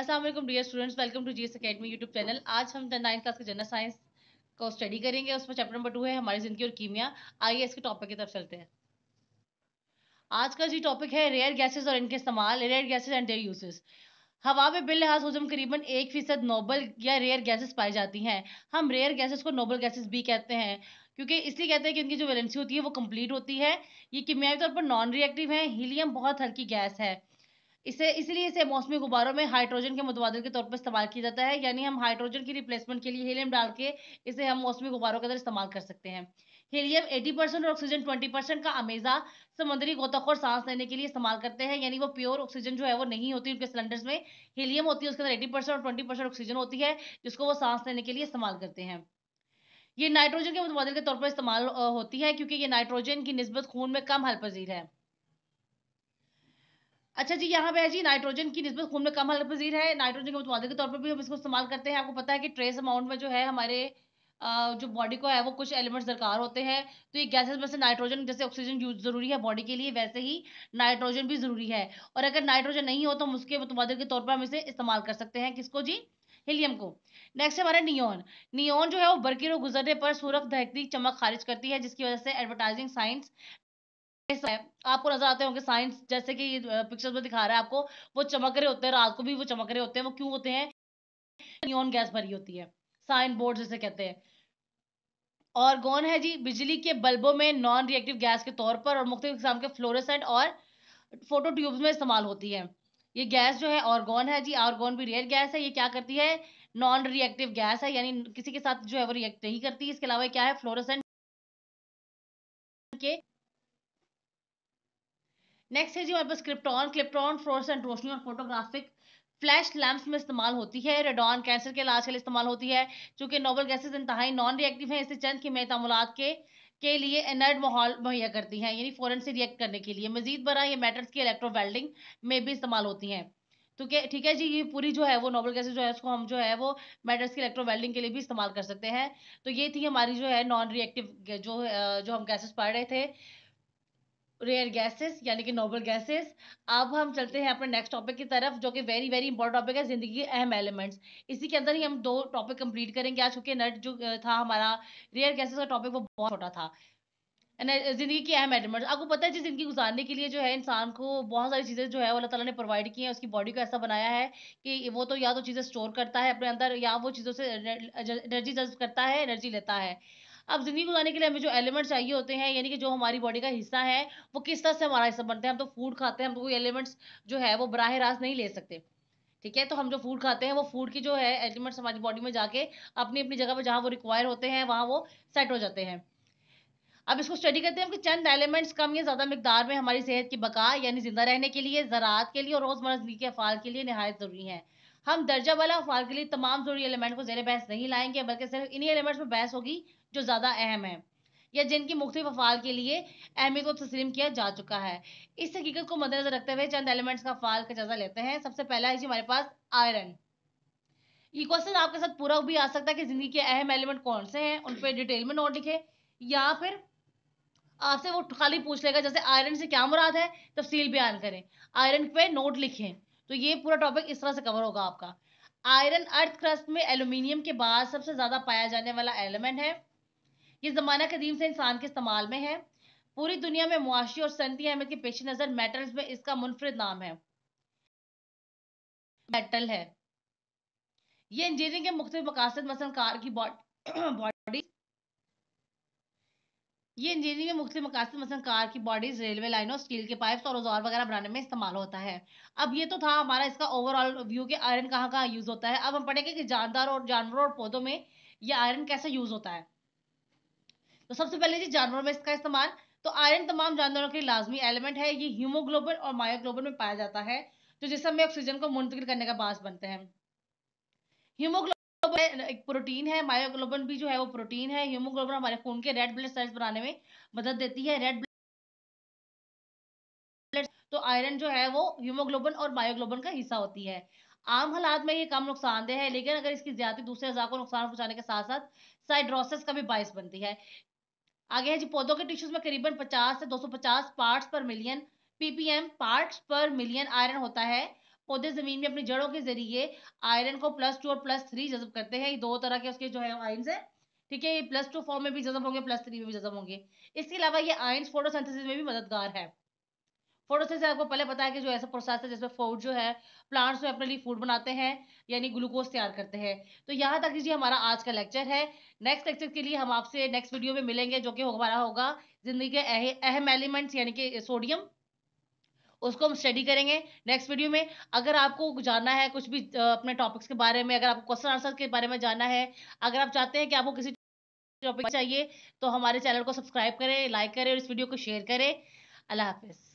Aslam dear students welcome to G S academy YouTube channel आज हम ninth class के general science को study करेंगे उसमें चैप्टर नंबर टू है हमारी जिंदगी और कीमिया आइए इसके टॉपिक की तरफ चलते हैं आज का जी टॉपिक है रेयर गैसेज और इनके इस्तेमाल rare gases and their uses हवा में बिल लिहाज हजम करीबन एक फीसद नोबल या रेयर गैसेज पाई जाती हैं हम रेयर गैसेज को नोबल गैसेज भी कहते हैं क्योंकि इसलिए कहते हैं कि इनकी जो वैलेंसी होती है वो कम्प्लीट होती है ये कीमियाई तौर पर नॉन रिएक्टिव है हीलियम बहुत हल्की गैस है इसे इसलिए इसे मौसमी गुब्बारों में हाइड्रोजन के मुतबादल के तौर पर इस्तेमाल किया जाता है यानी हम हाइड्रोजन की रिप्लेसमेंट के लिए हीलियम डाल के इसे हम मौसमी गुब्बारों के अंदर इस्तेमाल कर सकते हैं हीलियम 80 परसेंट और ऑक्सीजन 20 परसेंट का अमेजा समुद्री गोताखोर सांस लेने के लिए इस्तेमाल करते हैं यानी वो प्योर ऑक्सीजन जो है वो नहीं होती उनके सिलेंडर्स में हीलियम होती है उसके अंदर एटी परसेंट और ट्वेंटी परसेंट ऑक्सीजन होती है जिसको वो सांस लेने के लिए इस्तेमाल करते हैं ये नाइट्रोजन के मतबादल के तौर पर इस्तेमाल होती है क्योंकि ये नाइट्रोजन की नस्बत खून में कम हल पजीर है अच्छा जी यहाँ पे है जी नाइट्रोजन की नस्बत खून में कम हल पजीर है नाइट्रोजन के मुतवादे के तौर पर भी हम इसको इस्तेमाल करते हैं आपको पता है कि ट्रेस अमाउंट में जो है हमारे जो बॉडी को है वो कुछ एलिमेंट्स दरकार होते हैं तो ये गैसेस में से नाइट्रोजन जैसे ऑक्सीजन यूज ज़रूरी है बॉडी के लिए वैसे ही नाइट्रोजन भी ज़रूरी है और अगर नाइट्रोजन नहीं हो तो हम उसके मुतबादल के तौर पर हम इसे इस्तेमाल कर सकते हैं किसको जी हीलियम को नेक्स्ट हमारा नियोन नियोन जो है वो बर्की गुजरने पर सूरख दहकती चमक खारिज करती है जिसकी वजह से एडवर्टाइजिंग साइंस आपको नजर आते होंगे साइंस जैसे कि पिक्चर्स में दिखा रहा है आपको वो चमक रहे होते हैं रात को भी वो चमक रहे होते हैं वो क्यों होते हैं नियॉन गैस भरी होती है साइन बोर्ड जैसे कहते हैं और गौन है जी बिजली के बल्बों में नॉन रिएक्टिव गैस के तौर पर और मुख्त किस्म के फ्लोरेसेंट और फोटो ट्यूब्स में इस्तेमाल होती है ये गैस जो है ऑर्गोन है जी ऑर्गोन भी रेयर गैस है ये क्या करती है नॉन रिएक्टिव गैस है यानी किसी के साथ जो है वो रिएक्ट नहीं करती इसके अलावा क्या है फ्लोरोसेंट के नेक्स्ट है जी हमारे पास क्रिप्टॉन क्रिप्टॉन फ्लोरसेंट रोशनी और फोटोग्राफिक फ्लैश लैम्प्स में इस्तेमाल होती है रेडॉन कैंसर के इलाज के लिए इस्तेमाल होती है चूँकि नोबल गैसेज इंतहाई नॉन रिएक्टिव हैं इससे चंद की तमूलत के के लिए एनर्ड माहौल मुहैया करती हैं यानी फ़ौरन से रिएक्ट करने के लिए मजीद बरा ये मेटल्स की इलेक्ट्रो वेल्डिंग में भी इस्तेमाल होती हैं तो क्या ठीक है जी ये पूरी जो है वो नोबल गैसेज जो है उसको हम जो है वो मेटल्स की इलेक्ट्रो वेल्डिंग के लिए भी इस्तेमाल कर सकते हैं तो ये थी हमारी जो है नॉन रिएक्टिव जो जो हम गैसेज पढ़ रहे थे रेयर गैसेस यानी कि नोबल गैसेस अब हम चलते हैं अपने नेक्स्ट टॉपिक की तरफ जो कि वेरी वेरी इंपॉर्टेंट टॉपिक है जिंदगी के अहम एलिमेंट्स इसी के अंदर ही हम दो टॉपिक कंप्लीट करेंगे आज क्योंकि नट जो था हमारा रेयर गैसेस का टॉपिक वो बहुत छोटा था जिंदगी के अहम एलिमेंट्स आपको पता है जी जिंदगी गुजारने के लिए जो है इंसान को बहुत सारी चीज़ें जो है अल्लाह ताला ने प्रोवाइड की हैं उसकी बॉडी को ऐसा बनाया है कि वो तो या तो चीज़ें स्टोर करता है अपने अंदर या वो चीज़ों से एनर्जी जज्ब करता है एनर्जी लेता है अब ज़िंदगी गुजारने के लिए हमें जो एलिमेंट चाहिए होते हैं यानी कि जो हमारी बॉडी का हिस्सा है वो किस तरह से हमारा हिस्सा बनते हैं हम तो फूड खाते हैं हम तो कोई एलिमेंट्स जो है वो बराह रास्त नहीं ले सकते ठीक है तो हम जो फूड खाते हैं वो फूड की जो है एलिमेंट्स हमारी बॉडी में जाके अपनी अपनी जगह पर जहाँ वो रिक्वायर होते हैं वहाँ वो सेट हो जाते हैं अब इसको स्टडी करते हैं कि चंद एलिमेंट्स कम या ज़्यादा मकदार में हमारी सेहत की बका यानी जिंदा रहने के लिए ज़रात के लिए और रोज़मर्रा जिंदगी के अफाल के लिए नहायत ज़रूरी है हम दर्जा वाला अफाल के लिए तमाम जरूरी एलिमेंट को जेर बहस नहीं लाएंगे बल्कि सिर्फ इन्हीं एलिमेंट्स पर बहस होगी जो ज़्यादा अहम है या जिनकी मुख्त अफाल के लिए अहमियत को तस्लीम किया जा चुका है इस हकीकत को मद्देनजर रखते हुए चंद एलिमेंट्स का अफाल का जायजा लेते हैं सबसे पहला है जी हमारे पास आयरन ये क्वेश्चन आपके साथ पूरा भी आ सकता है कि जिंदगी के अहम एलिमेंट कौन से हैं उन पर डिटेल में नोट लिखे या फिर आपसे वो खाली पूछ लेगा जैसे आयरन से क्या मुराद है तफसील बयान करें आयरन पे नोट लिखें तो ये पूरा टॉपिक इस तरह से कवर होगा आपका आयरन अर्थ क्रस्ट में एल्यूमिनियम के बाद सबसे ज़्यादा पाया जाने वाला एलिमेंट है ये ज़माना कदीम से इंसान के इस्तेमाल में है पूरी दुनिया में मुआशी और सनती अहमद के पेश नज़र मेटल्स में इसका मुनफरद नाम है मेटल है ये इंजीनियरिंग के मुख्तु मकासद मसल कार की बॉडी बौ, ये इंजीनियरिंग में मुख्तु मकासद मसलन कार की बॉडीज रेलवे लाइनों स्टील के पाइप्स और औजार वगैरह बनाने में इस्तेमाल होता है अब ये तो था हमारा इसका ओवरऑल व्यू कि आयरन कहाँ कहाँ यूज़ होता है अब हम पढ़ेंगे कि जानदार और जानवरों और पौधों में ये आयरन कैसे यूज़ होता है तो सबसे पहले जी जानवरों में इसका इस्तेमाल तो आयरन तमाम जानवरों के लाजमी एलिमेंट है ये हीमोग्लोबिन और मायोग्लोबिन में पाया जाता है जो जिसमें ऑक्सीजन को मुंतकिल करने का बास बनते हैं हीमोग्लोबिन हीमोग्लोबिन एक प्रोटीन है मायोग्लोबिन भी जो है वो प्रोटीन है हीमोग्लोबिन हमारे खून के रेड ब्लड सेल्स बनाने में मदद देती है रेड ब्लड तो आयरन जो है वो हीमोग्लोबिन और मायोग्लोबिन का हिस्सा होती है आम हालात में ये कम नुकसानदेह है लेकिन अगर इसकी ज्यादा दूसरे अजा को नुकसान पहुंचाने के साथ साथ साइड्रोसिस का भी बायस बनती है आगे है जी पौधों के टिश्यूज में करीबन 50 से 250 parts per million PPM parts per million आयरन होता है पौधे जमीन में अपनी जड़ों के जरिए आयरन को प्लस टू और प्लस थ्री जजब करते हैं ये दो तरह के उसके जो है आयन है ठीक है ये प्लस टू फॉर्म में भी जजब होंगे प्लस थ्री में भी जजब होंगे इसके अलावा ये आयन फोटोसेंथेसिस में भी मददगार है फोटोसेंथेसिस आपको पहले पता है कि जो ऐसा प्रोसेस है जिसमें फूड जो है प्लांट्स में अपने लिए फूड बनाते हैं यानी ग्लूकोज तैयार करते हैं तो यहाँ तक जी हमारा आज का लेक्चर है नेक्स्ट लेक्चर के लिए हम आपसे नेक्स्ट वीडियो में मिलेंगे जो कि हमारा होगा जिंदगी के अहम एलिमेंट्स यानी कि सोडियम उसको हम स्टडी करेंगे नेक्स्ट वीडियो में अगर आपको जानना है कुछ भी अपने टॉपिक्स के बारे में अगर आपको क्वेश्चन आंसर के बारे में जानना है अगर आप चाहते हैं कि आपको किसी टॉपिक चाहिए तो हमारे चैनल को सब्सक्राइब करें लाइक करें और इस वीडियो को शेयर करें अल्लाह हाफिज़